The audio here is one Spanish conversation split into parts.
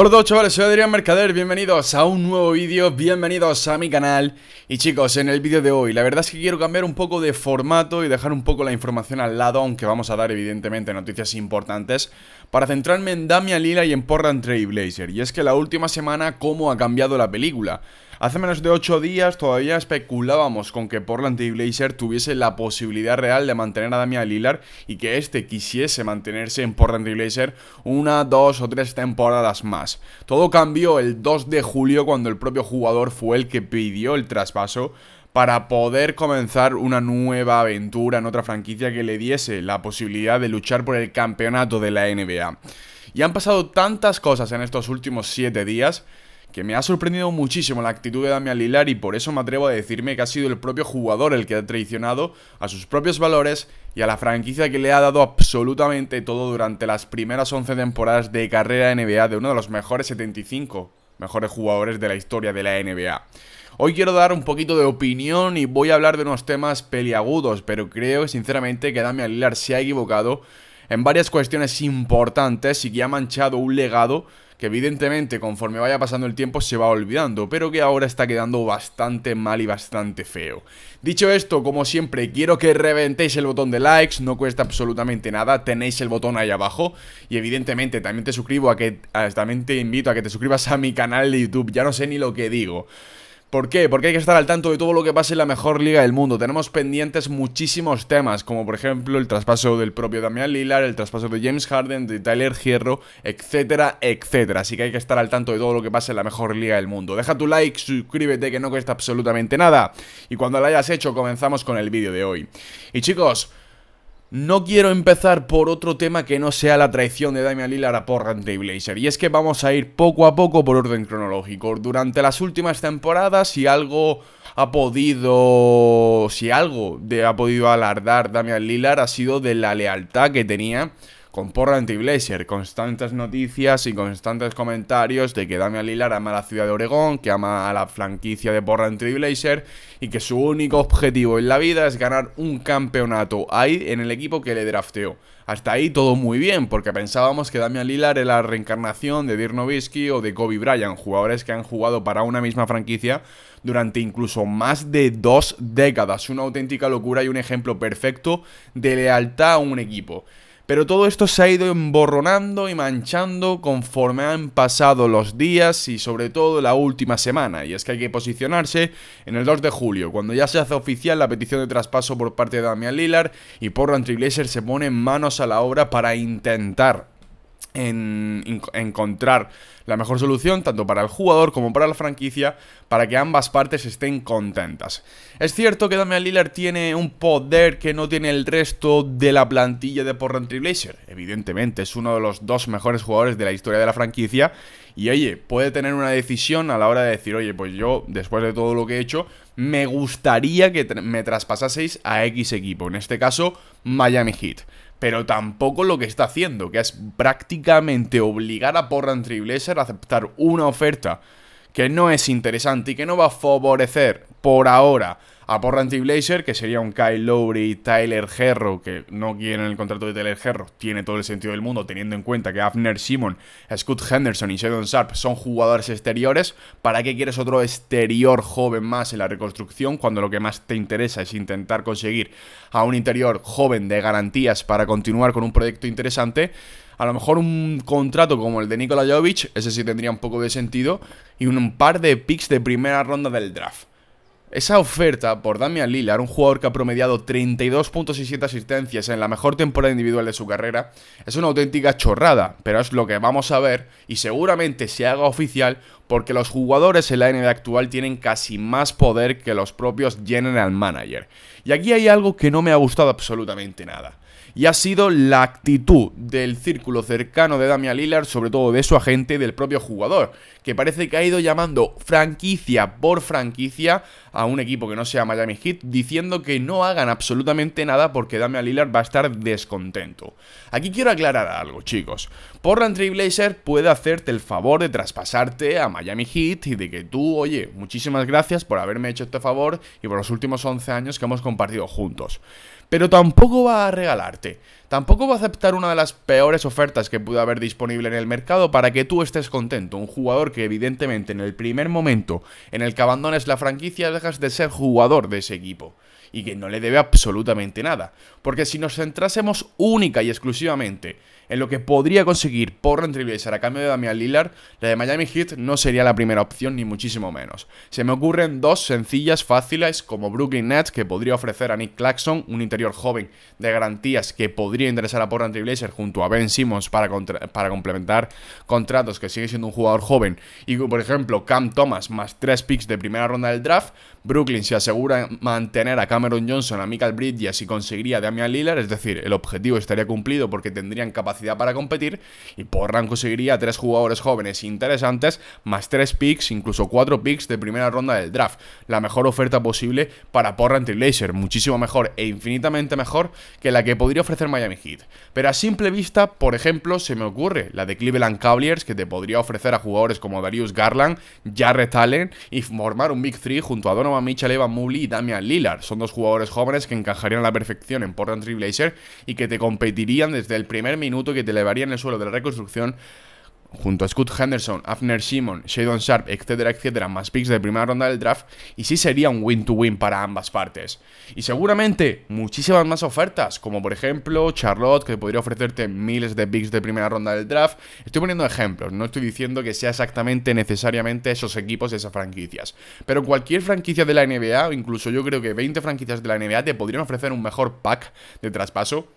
Hola chavales, soy Adrián Mercader, bienvenidos a un nuevo vídeo, bienvenidos a mi canal Y chicos, en el vídeo de hoy, la verdad es que quiero cambiar un poco de formato y dejar un poco la información al lado Aunque vamos a dar evidentemente noticias importantes para centrarme en Damian Lila y en Portland Trailblazer. Y es que la última semana, cómo ha cambiado la película. Hace menos de 8 días todavía especulábamos con que Portland y Blazer tuviese la posibilidad real de mantener a Damian Lillard y que éste quisiese mantenerse en Portland y Blazer una, dos o tres temporadas más. Todo cambió el 2 de julio cuando el propio jugador fue el que pidió el traspaso para poder comenzar una nueva aventura en otra franquicia que le diese la posibilidad de luchar por el campeonato de la NBA. Y han pasado tantas cosas en estos últimos 7 días que me ha sorprendido muchísimo la actitud de Damian Lillard y por eso me atrevo a decirme que ha sido el propio jugador el que ha traicionado a sus propios valores y a la franquicia que le ha dado absolutamente todo durante las primeras 11 temporadas de carrera NBA de uno de los mejores 75 mejores jugadores de la historia de la NBA. Hoy quiero dar un poquito de opinión y voy a hablar de unos temas peliagudos, pero creo sinceramente que Damian Lillard se ha equivocado en varias cuestiones importantes y que ha manchado un legado que evidentemente conforme vaya pasando el tiempo se va olvidando, pero que ahora está quedando bastante mal y bastante feo. Dicho esto, como siempre, quiero que reventéis el botón de likes, no cuesta absolutamente nada, tenéis el botón ahí abajo y evidentemente también te suscribo a que también te invito a que te suscribas a mi canal de YouTube, ya no sé ni lo que digo. ¿Por qué? Porque hay que estar al tanto de todo lo que pasa en la mejor liga del mundo. Tenemos pendientes muchísimos temas, como por ejemplo el traspaso del propio Damian Lillard, el traspaso de James Harden, de Tyler Hierro, etcétera, etcétera. Así que hay que estar al tanto de todo lo que pasa en la mejor liga del mundo. Deja tu like, suscríbete que no cuesta absolutamente nada. Y cuando lo hayas hecho, comenzamos con el vídeo de hoy. Y chicos... No quiero empezar por otro tema que no sea la traición de Damian Lillard a Portland y Blazer, y es que vamos a ir poco a poco por orden cronológico. Durante las últimas temporadas, si algo ha podido, si algo ha podido alardar Damian Lillard ha sido de la lealtad que tenía con porra anti-Blazer, constantes noticias y constantes comentarios de que Damian Lillard ama a la ciudad de Oregón, que ama a la franquicia de porra anti-Blazer y que su único objetivo en la vida es ganar un campeonato ahí en el equipo que le drafteó. Hasta ahí todo muy bien, porque pensábamos que Damian Lillard era la reencarnación de Dirk Nowitzki o de Kobe Bryant, jugadores que han jugado para una misma franquicia durante incluso más de dos décadas. Una auténtica locura y un ejemplo perfecto de lealtad a un equipo. Pero todo esto se ha ido emborronando y manchando conforme han pasado los días y sobre todo la última semana. Y es que hay que posicionarse en el 2 de julio, cuando ya se hace oficial la petición de traspaso por parte de Damian Lillard y por Portland Trailblazer se pone manos a la obra para intentar en, encontrar la mejor solución tanto para el jugador como para la franquicia para que ambas partes estén contentas. Es cierto que Damian Lillard tiene un poder que no tiene el resto de la plantilla de Portland Blazer Evidentemente, es uno de los dos mejores jugadores de la historia de la franquicia y oye, puede tener una decisión a la hora de decir, oye, pues yo después de todo lo que he hecho me gustaría que me traspasaseis a X equipo, en este caso Miami Heat. Pero tampoco lo que está haciendo, que es prácticamente obligar a Porran Blazer a aceptar una oferta que no es interesante y que no va a favorecer por ahora a Portland Blazer, que sería un Kyle Lowry y Tyler Herro, que no quieren el contrato de Tyler Herro, tiene todo el sentido del mundo, teniendo en cuenta que Afner Simon, Scott Henderson y Sheldon Sharp son jugadores exteriores. ¿Para qué quieres otro exterior joven más en la reconstrucción cuando lo que más te interesa es intentar conseguir a un interior joven de garantías para continuar con un proyecto interesante? A lo mejor un contrato como el de Nikola Jovic, ese sí tendría un poco de sentido, y un par de picks de primera ronda del draft. Esa oferta por Damian Lillard, un jugador que ha promediado 32 puntos y asistencias en la mejor temporada individual de su carrera, es una auténtica chorrada, pero es lo que vamos a ver y seguramente se haga oficial porque los jugadores en la NBA actual tienen casi más poder que los propios general manager. Y aquí hay algo que no me ha gustado absolutamente nada y ha sido la actitud del círculo cercano de Damian Lillard, sobre todo de su agente y del propio jugador, que parece que ha ido llamando franquicia por franquicia a un equipo que no sea Miami Heat, diciendo que no hagan absolutamente nada porque Damian Lillard va a estar descontento. Aquí quiero aclarar algo, chicos. Portland Blazer puede hacerte el favor de traspasarte a Miami Heat y de que tú, oye, muchísimas gracias por haberme hecho este favor y por los últimos 11 años que hemos compartido juntos pero tampoco va a regalarte. Tampoco va a aceptar una de las peores ofertas que pudo haber disponible en el mercado para que tú estés contento. Un jugador que evidentemente en el primer momento en el que abandones la franquicia dejas de ser jugador de ese equipo y que no le debe absolutamente nada. Porque si nos centrásemos única y exclusivamente en lo que podría conseguir Portland Trailblazer a cambio de Damian Lillard, la de Miami Heat no sería la primera opción ni muchísimo menos. Se me ocurren dos sencillas fáciles como Brooklyn Nets que podría ofrecer a Nick Claxton, un interior joven de garantías que podría interesar a Portland Trailblazer junto a Ben Simmons para, para complementar contratos que sigue siendo un jugador joven y por ejemplo Cam Thomas más tres picks de primera ronda del draft, Brooklyn se asegura mantener a Cameron Johnson, a Michael Bridges y conseguiría de Lillard, es decir, el objetivo estaría cumplido porque tendrían capacidad para competir y Portland conseguiría tres jugadores jóvenes interesantes más tres picks, incluso cuatro picks de primera ronda del draft. La mejor oferta posible para Portland laser muchísimo mejor e infinitamente mejor que la que podría ofrecer Miami Heat. Pero a simple vista, por ejemplo, se me ocurre la de Cleveland Cavaliers que te podría ofrecer a jugadores como Darius Garland, Jarrett Allen y formar un Big Three junto a Donovan Mitchell, Evan Mobley y Damian Lillard. Son dos jugadores jóvenes que encajarían a la perfección en Portland Blazer y que te competirían desde el primer minuto, que te elevarían el suelo de la reconstrucción junto a Scott Henderson, Afner Simon, Shadon Sharp, etcétera, etcétera, más picks de primera ronda del draft, y sí sería un win-to-win para ambas partes. Y seguramente muchísimas más ofertas, como por ejemplo Charlotte, que podría ofrecerte miles de picks de primera ronda del draft. Estoy poniendo ejemplos, no estoy diciendo que sea exactamente necesariamente esos equipos, esas franquicias. Pero cualquier franquicia de la NBA, o incluso yo creo que 20 franquicias de la NBA te podrían ofrecer un mejor pack de traspaso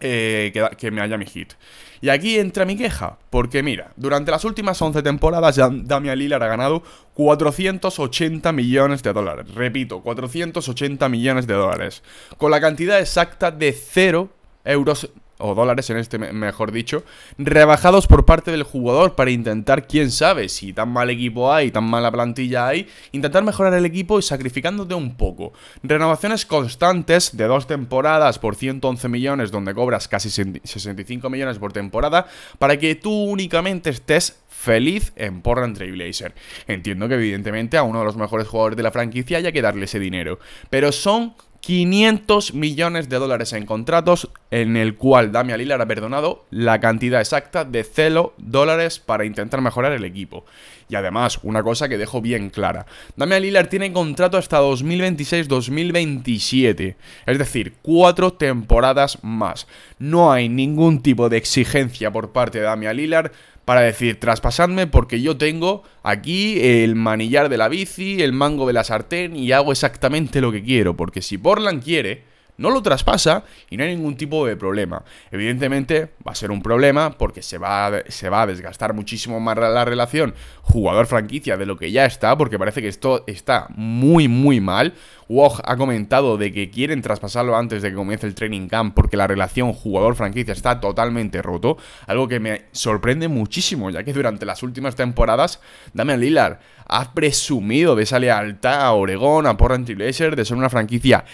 eh, que me haya mi hit Y aquí entra mi queja, porque mira, durante las últimas 11 temporadas Damian Lillard ha ganado 480 millones de dólares. Repito, 480 millones de dólares. Con la cantidad exacta de 0 euros o dólares en este mejor dicho, rebajados por parte del jugador para intentar, quién sabe, si tan mal equipo hay, tan mala plantilla hay, intentar mejorar el equipo y sacrificándote un poco. Renovaciones constantes de dos temporadas por 111 millones, donde cobras casi 65 millones por temporada, para que tú únicamente estés feliz en Portland Trailblazer. Entiendo que evidentemente a uno de los mejores jugadores de la franquicia haya que darle ese dinero, pero son 500 millones de dólares en contratos, en el cual Damian Lillard ha perdonado la cantidad exacta de 0 dólares para intentar mejorar el equipo. Y además, una cosa que dejo bien clara: Damian Lillard tiene contrato hasta 2026-2027, es decir, cuatro temporadas más. No hay ningún tipo de exigencia por parte de Damian Lillard para decir, traspasadme porque yo tengo aquí el manillar de la bici, el mango de la sartén y hago exactamente lo que quiero. Porque si Portland quiere no lo traspasa y no hay ningún tipo de problema. Evidentemente va a ser un problema porque se va, a, se va a desgastar muchísimo más la relación jugador-franquicia de lo que ya está, porque parece que esto está muy, muy mal. Wog ha comentado de que quieren traspasarlo antes de que comience el training camp porque la relación jugador-franquicia está totalmente roto, algo que me sorprende muchísimo, ya que durante las últimas temporadas, Damian Lillard ha presumido de esa lealtad a Oregón, a Portland Trailblazers, de ser una franquicia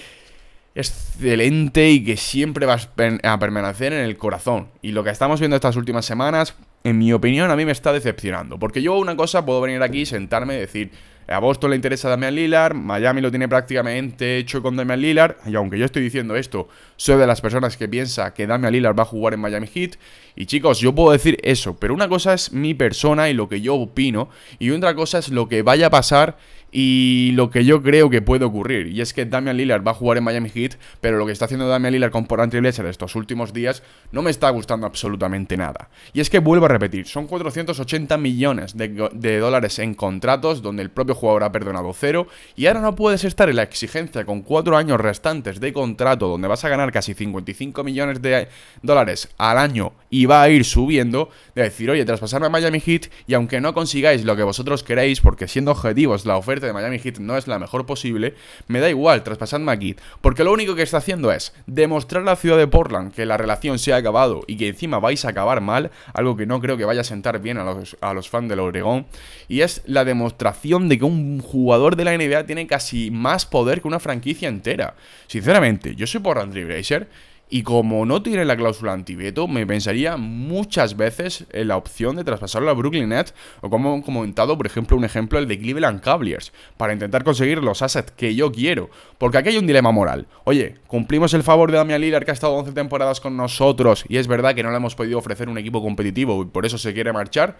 excelente y que siempre va a permanecer en el corazón. Y lo que estamos viendo estas últimas semanas, en mi opinión, a mí me está decepcionando. Porque yo una cosa puedo venir aquí, sentarme y decir, a Boston le interesa a Damian Lillard, Miami lo tiene prácticamente hecho con Damian Lillard, y aunque yo estoy diciendo esto, soy de las personas que piensa que Damian Lillard va a jugar en Miami Heat, y chicos, yo puedo decir eso, pero una cosa es mi persona y lo que yo opino, y otra cosa es lo que vaya a pasar y lo que yo creo que puede ocurrir. Y es que Damian Lillard va a jugar en Miami Heat, pero lo que está haciendo Damian Lillard con Portland Trailblazer estos últimos días no me está gustando absolutamente nada. Y es que vuelvo a repetir, son 480 millones de, dólares en contratos donde el propio jugador ha perdonado cero y ahora no puedes estar en la exigencia con cuatro años restantes de contrato donde vas a ganar casi 55 millones de dólares al año y va a ir subiendo de decir, oye, traspasarme a Miami Heat y aunque no consigáis lo que vosotros queréis, porque siendo objetivos la oferta de Miami Heat no es la mejor posible, me da igual, traspasadme aquí. Porque lo único que está haciendo es demostrar a la ciudad de Portland que la relación se ha acabado y que encima vais a acabar mal, algo que no creo que vaya a sentar bien a los, fans del Oregón. Y es la demostración de que un jugador de la NBA tiene casi más poder que una franquicia entera. Sinceramente, yo soy por Andre Bracer y como no tiene la cláusula antiveto, me pensaría muchas veces en la opción de traspasarlo a Brooklyn Nets, o como he comentado, por ejemplo, un ejemplo, el de Cleveland Cavaliers, para intentar conseguir los assets que yo quiero. Porque aquí hay un dilema moral. Oye, cumplimos el favor de Damian Lillard, que ha estado 11 temporadas con nosotros, y es verdad que no le hemos podido ofrecer un equipo competitivo, y por eso se quiere marchar.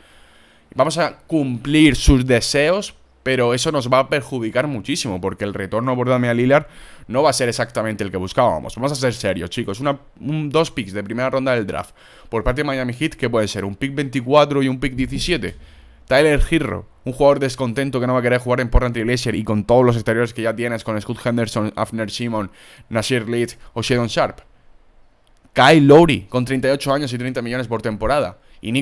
Vamos a cumplir sus deseos pero eso nos va a perjudicar muchísimo porque el retorno por Damian Lillard no va a ser exactamente el que buscábamos. Vamos a ser serios, chicos. Una, dos picks de primera ronda del draft por parte de Miami Heat, que puede ser un pick 24 y un pick 17. Tyler Girro, un jugador descontento que no va a querer jugar en Portland Trailblazer y con todos los exteriores que ya tienes con Scott Henderson, Afner Simon, Nasir Leeds o Shadon Sharp. Kyle Lowry, con 38 años y 30 millones por temporada. Y eh,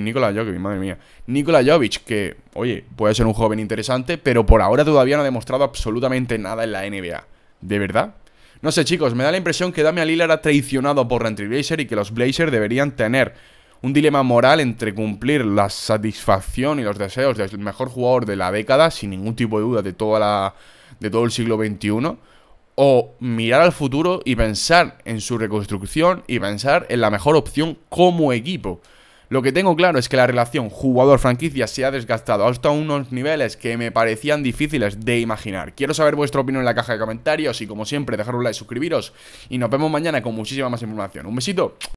Nikola Jokic, madre mía. Nikola Jokic que, oye, puede ser un joven interesante, pero por ahora todavía no ha demostrado absolutamente nada en la NBA. ¿De verdad? No sé, chicos, me da la impresión que Damian Lillard ha traicionado por Rentry Blazer y que los Blazers deberían tener un dilema moral entre cumplir la satisfacción y los deseos del mejor jugador de la década, sin ningún tipo de duda, de, toda la, de todo el siglo XXI o mirar al futuro y pensar en su reconstrucción y pensar en la mejor opción como equipo. Lo que tengo claro es que la relación jugador-franquicia se ha desgastado hasta unos niveles que me parecían difíciles de imaginar. Quiero saber vuestra opinión en la caja de comentarios y como siempre dejar un like, suscribiros y nos vemos mañana con muchísima más información. Un besito.